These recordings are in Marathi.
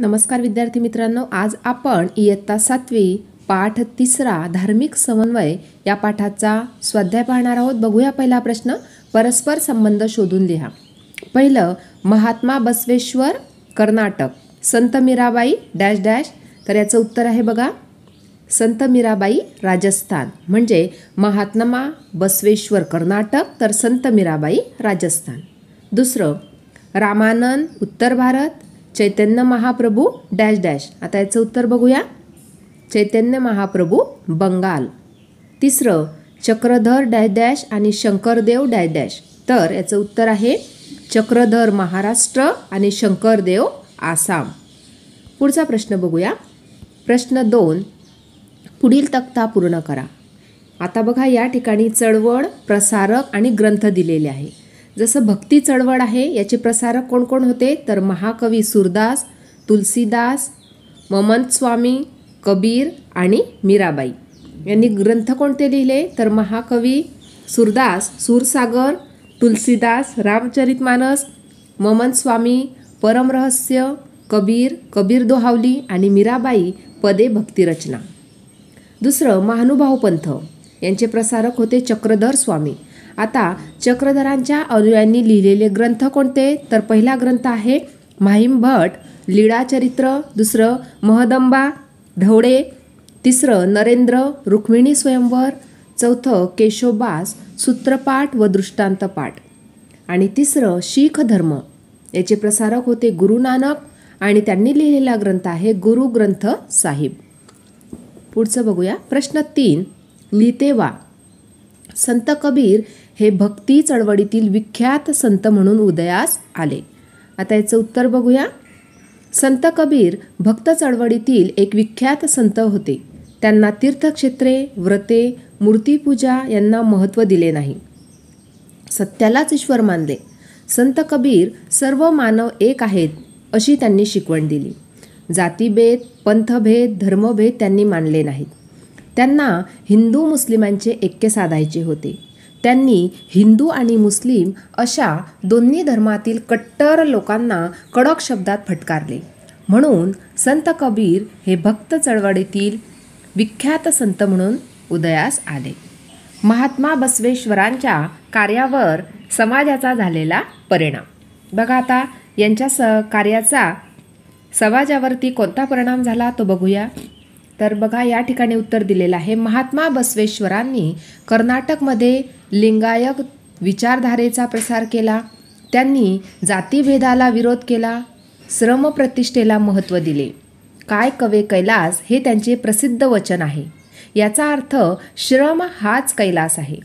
नमस्कार विद्यार्थी मित्रांनो आज आपण इयत्ता सातवी पाठ तिसरा धार्मिक समन्वय या पाठाचा स्वाध्याय पाहणार आहोत बघूया पहिला प्रश्न परस्पर संबंध शोधून लिहा पहिलं महात्मा बसवेश्वर कर्नाटक संत मीराबाई डॅश डॅश तर याचं उत्तर आहे बघा संत मीराबाई राजस्थान म्हणजे महात्मा बसवेश्वर कर्नाटक तर संत मीराबाई राजस्थान दुसरं रामानंद उत्तर भारत चैतन्य महाप्रभू डॅश डॅश आता याचं उत्तर बघूया चैतन्य महाप्रभू बंगाल तिसरं चक्रधर डॅश डॅश आणि शंकरदेव डॅश डॅश तर याचं उत्तर आहे चक्रधर महाराष्ट्र आणि शंकरदेव आसाम पुढचा प्रश्न बघूया प्रश्न दोन पुढील तक्ता पूर्ण करा आता बघा या ठिकाणी चळवळ प्रसारक आणि ग्रंथ दिलेले आहे जसं भक्ती चळवळ आहे याचे प्रसारक कोण कोण होते तर महाकवी सुरदास तुलसीदास ममंत स्वामी कबीर आणि मीराबाई यांनी ग्रंथ कोणते लिहिले तर महाकवी सुरदास सूरसागर तुलसीदास रामचरितमानस ममन स्वामी परमरहस्य कबीर कबीर दोहावली आणि मीराबाई पदे भक्तिरचना दुसरं महानुभाव पंथ यांचे प्रसारक होते चक्रधर स्वामी आता चक्रधरांच्या अनुयांनी लिहिलेले ग्रंथ कोणते तर पहिला ग्रंथ आहे माहीम भट लीळा चरित्र दुसरं महदंबा ढवळे तिसरं नरेंद्र रुक्मिणी स्वयंवर चौथं केशोबास सूत्रपाठ व दृष्टांतपाठ आणि तिसरं शीख धर्म याचे प्रसारक होते गुरु नानक आणि त्यांनी लिहिलेला ग्रंथ आहे गुरु ग्रंथ साहिब पुढचं बघूया प्रश्न तीन लितेवा संत कबीर हे भक्ती चळवळीतील विख्यात संत म्हणून उदयास आले आता याचं उत्तर बघूया संत कबीर भक्त चळवळीतील एक विख्यात संत होते त्यांना तीर्थक्षेत्रे व्रते मूर्तीपूजा यांना महत्त्व दिले नाही सत्यालाच ईश्वर मानले संत कबीर सर्व मानव एक आहेत अशी त्यांनी शिकवण दिली जातीभेद पंथभेद धर्मभेद त्यांनी मानले नाहीत त्यांना हिंदू मुस्लिमांचे ऐक्य साधायचे होते त्यांनी हिंदू आणि मुस्लिम अशा दोन्ही धर्मातील कट्टर लोकांना कडक शब्दात फटकारले म्हणून संत कबीर हे भक्त चळवळीतील विख्यात संत म्हणून उदयास आले महात्मा बसवेश्वरांच्या कार्यावर समाजाचा झालेला परिणाम बघा आता यांच्या स कार्याचा समाजावरती कोणता परिणाम झाला तो बघूया तर बघा या ठिकाणी उत्तर दिलेलं आहे महात्मा बसवेश्वरांनी कर्नाटकमध्ये लिंगायक विचारधारेचा प्रसार केला त्यांनी जातीभेदाला विरोध केला श्रमप्रतिष्ठेला महत्त्व दिले काय कवे कैलास हे त्यांचे प्रसिद्ध वचन आहे याचा अर्थ श्रम हाच कैलास आहे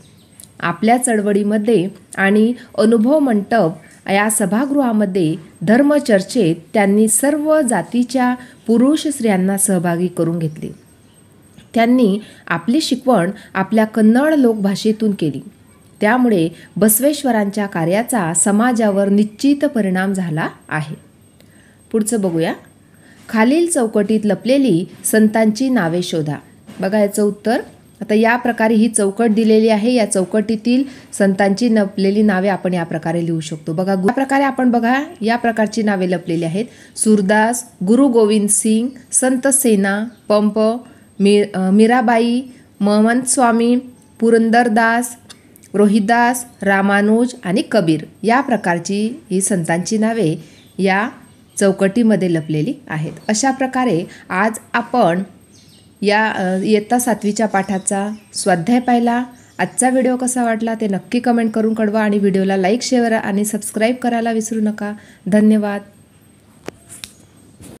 आपल्या चळवळीमध्ये आणि अनुभव मंडप या सभागृहामध्ये धर्मचर्चेत त्यांनी सर्व जातीच्या पुरुष स्त्रियांना सहभागी करून घेतले त्यांनी आपली शिकवण आपल्या कन्नड लोकभाषेतून केली त्यामुळे बसवेश्वरांच्या कार्याचा समाजावर निश्चित परिणाम झाला आहे पुढचं बघूया खालील चौकटीत लपलेली संतांची नावे शोधा बघा उत्तर आता या प्रकारे ही चौकट दिलेली आहे या चौकटीतील संतांची लपलेली नावे आपण या प्रकारे लिहू शकतो बघा या प्रकारे आपण बघा या प्रकारची नावे लपलेली आहेत सुरदास गुरु गोविंद सिंग संत सेना पंप मी मीराबाई महमंत स्वामी पुरंदरदास रोहितदास रामानुज आणि कबीर या प्रकारची ही संतांची नावे या चौकटीमध्ये लपलेली आहेत अशा प्रकारे आज आपण या इयत्ता सातवीच्या पाठाचा स्वाध्याय पाहिला आजचा व्हिडिओ कसा वाटला ते नक्की कमेंट करून कळवा आणि व्हिडिओला लाईक शेअर आणि सबस्क्राईब करायला विसरू नका धन्यवाद